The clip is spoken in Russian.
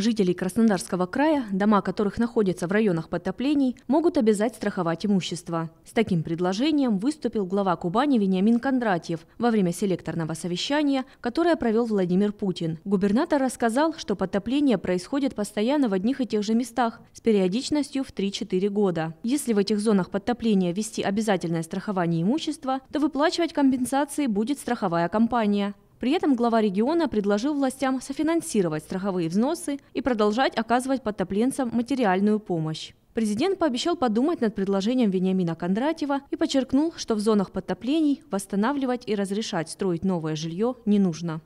Жителей Краснодарского края, дома которых находятся в районах подтоплений, могут обязать страховать имущество. С таким предложением выступил глава Кубани Вениамин Кондратьев во время селекторного совещания, которое провел Владимир Путин. Губернатор рассказал, что подтопления происходят постоянно в одних и тех же местах с периодичностью в 3-4 года. Если в этих зонах подтопления вести обязательное страхование имущества, то выплачивать компенсации будет страховая компания. При этом глава региона предложил властям софинансировать страховые взносы и продолжать оказывать подтопленцам материальную помощь. Президент пообещал подумать над предложением Вениамина Кондратьева и подчеркнул, что в зонах подтоплений восстанавливать и разрешать строить новое жилье не нужно.